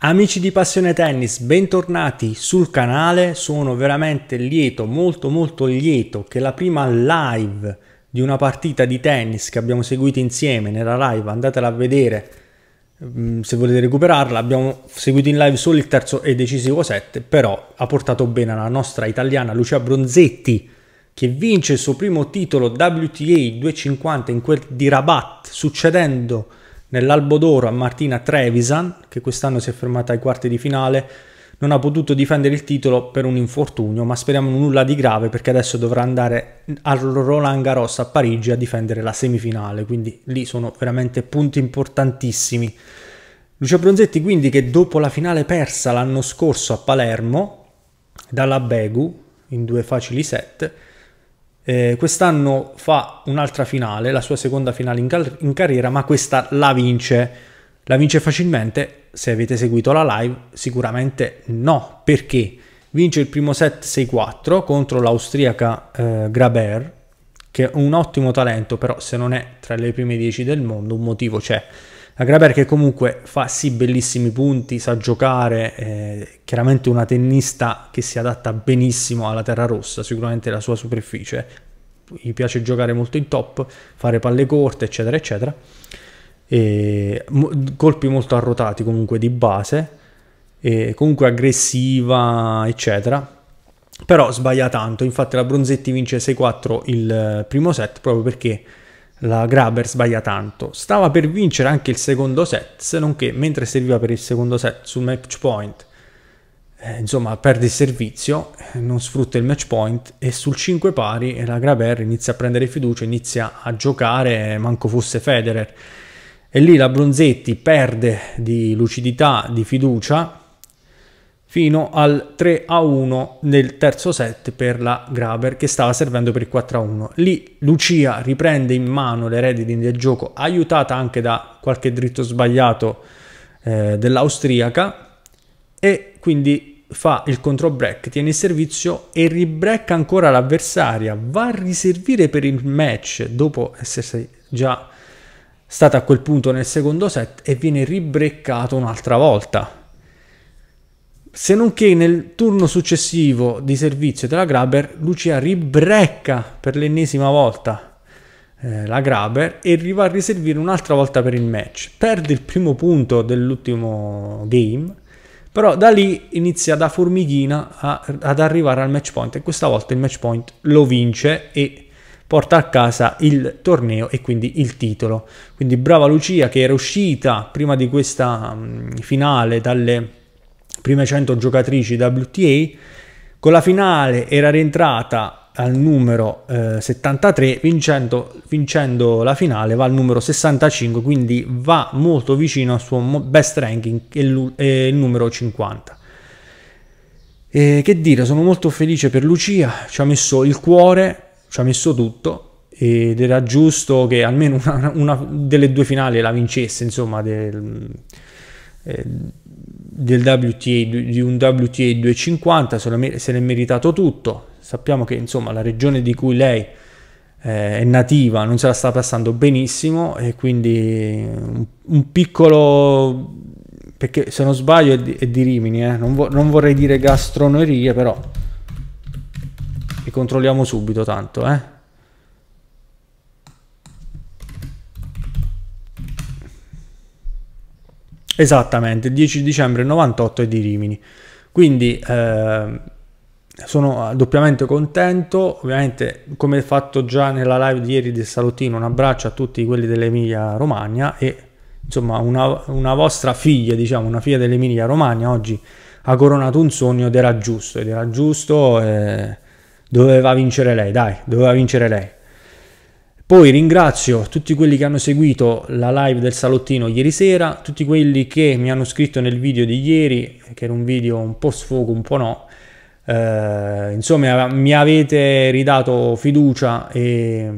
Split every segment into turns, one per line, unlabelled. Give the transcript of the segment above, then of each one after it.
Amici di Passione Tennis, bentornati sul canale, sono veramente lieto, molto molto lieto che la prima live di una partita di tennis che abbiamo seguito insieme nella live, andatela a vedere mm, se volete recuperarla, abbiamo seguito in live solo il terzo e decisivo set, però ha portato bene alla nostra italiana Lucia Bronzetti che vince il suo primo titolo WTA 250 in quel di Rabat, succedendo Nell'albo d'oro a Martina Trevisan, che quest'anno si è fermata ai quarti di finale, non ha potuto difendere il titolo per un infortunio, ma speriamo nulla di grave perché adesso dovrà andare al Roland Garros a Parigi a difendere la semifinale, quindi lì sono veramente punti importantissimi. Lucia Bronzetti quindi che dopo la finale persa l'anno scorso a Palermo dalla Begu in due facili set, eh, quest'anno fa un'altra finale, la sua seconda finale in, cal- in, carriera, ma questa la vince. La vince facilmente, se avete seguito la live, sicuramente no, perché vince il primo set 6-4 contro l'austriaca eh, Graber, che è un ottimo talento, però se non è tra le prime 10 del mondo, un motivo c'è. La Graber che comunque fa sì bellissimi punti, sa giocare, eh, chiaramente una tennista che si adatta benissimo alla terra rossa, sicuramente la sua superficie, gli piace giocare molto in top, fare palle corte, eccetera, eccetera. E, mo, colpi molto arrotati comunque di base, comunque aggressiva, eccetera. Però sbaglia tanto, infatti la Bronzetti vince 6-4 il eh, primo set proprio perché la Graber sbaglia tanto. Stava per vincere anche il secondo set, se non che mentre serviva per il secondo set sul match point, eh, insomma, perde il servizio, eh, non sfrutta il match point e sul 5 pari la Graber inizia a prendere fiducia, inizia a giocare, eh, manco fosse Federer. E lì la Bronzetti perde di lucidità, di fiducia, fino al 3 a 1 nel terzo set per la Graber che stava servendo per il 4 a 1. Lì Lucia riprende in mano le redini del gioco, aiutata anche da qualche dritto sbagliato eh, dell'austriaca e quindi fa il contro break, tiene il servizio e ribrecca ancora l'avversaria, va a riservire per il match dopo essersi già stata a quel punto nel secondo set e viene ribreccato un'altra volta se non che nel turno successivo di servizio della Grabber, Lucia ribrecca per l'ennesima volta eh, la Grabber e va a riservire un'altra volta per il match. Perde il primo punto dell'ultimo game, però da lì inizia da formichina a, ad arrivare al match point e questa volta il match point lo vince e porta a casa il torneo e quindi il titolo. Quindi brava Lucia che era uscita prima di questa mh, mm, finale dalle prime 100 giocatrici WTA. Con la finale era rientrata al numero eh, 73, vincendo, vincendo, la finale va al numero 65, quindi va molto vicino al suo best ranking, il numero 50. E che dire, sono molto felice per Lucia, ci ha messo il cuore, ci ha messo tutto ed era giusto che almeno una, una delle due finali la vincesse, insomma, del, eh, del WTA, di un WTA 250, se l'è meritato tutto. Sappiamo che insomma la regione di cui lei eh, è nativa non se la sta passando benissimo e quindi un, un piccolo perché se non sbaglio è di, è di Rimini, eh? non, vo non, vorrei dire gastronerie però li controlliamo subito tanto eh? Esattamente, il 10 dicembre 98 è di Rimini. Quindi eh, sono ah, doppiamente contento, ovviamente come fatto già nella live di ieri del Salutino, un abbraccio a tutti quelli dell'Emilia Romagna e insomma una, una vostra figlia, diciamo una figlia dell'Emilia Romagna oggi ha coronato un sogno ed era giusto, ed era giusto, eh, doveva vincere lei, dai, doveva vincere lei. Poi ringrazio tutti quelli che hanno seguito la live del salottino ieri sera, tutti quelli che mi hanno scritto nel video di ieri, che era un video un po' sfogo, un po' no. Eh, insomma, mi avete ridato fiducia e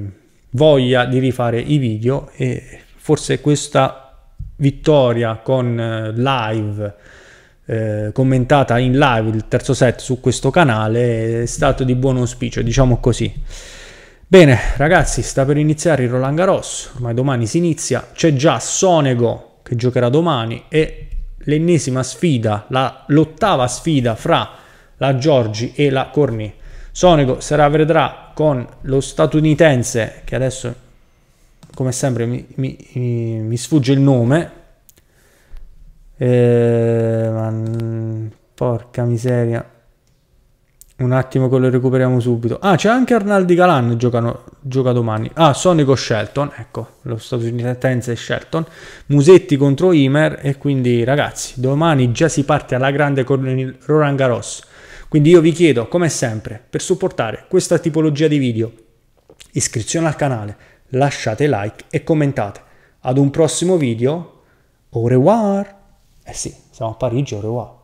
voglia di rifare i video e forse questa vittoria con eh, live eh, commentata in live il terzo set su questo canale è stato di buon auspicio, diciamo così. Bene, ragazzi, sta per iniziare il Roland Garros, ormai domani si inizia, c'è già Sonego che giocherà domani e l'ennesima sfida, la, l'ottava sfida fra la Giorgi e la Corny. Sonego sarà vedrà con lo statunitense che adesso come sempre mi, mi, mi sfugge il nome eh, porca miseria un attimo che lo recuperiamo subito. Ah, c'è anche Arnaldi Galan giocano, gioca domani. Ah, Sonico Shelton, ecco, lo statunitense Shelton. Musetti contro Imer e quindi ragazzi, domani già si parte alla grande con il Roland Garros. Quindi io vi chiedo, come sempre, per supportare questa tipologia di video, iscrizione al canale, lasciate like e commentate. Ad un prossimo video, au revoir! Eh sì, siamo a Parigi, au revoir!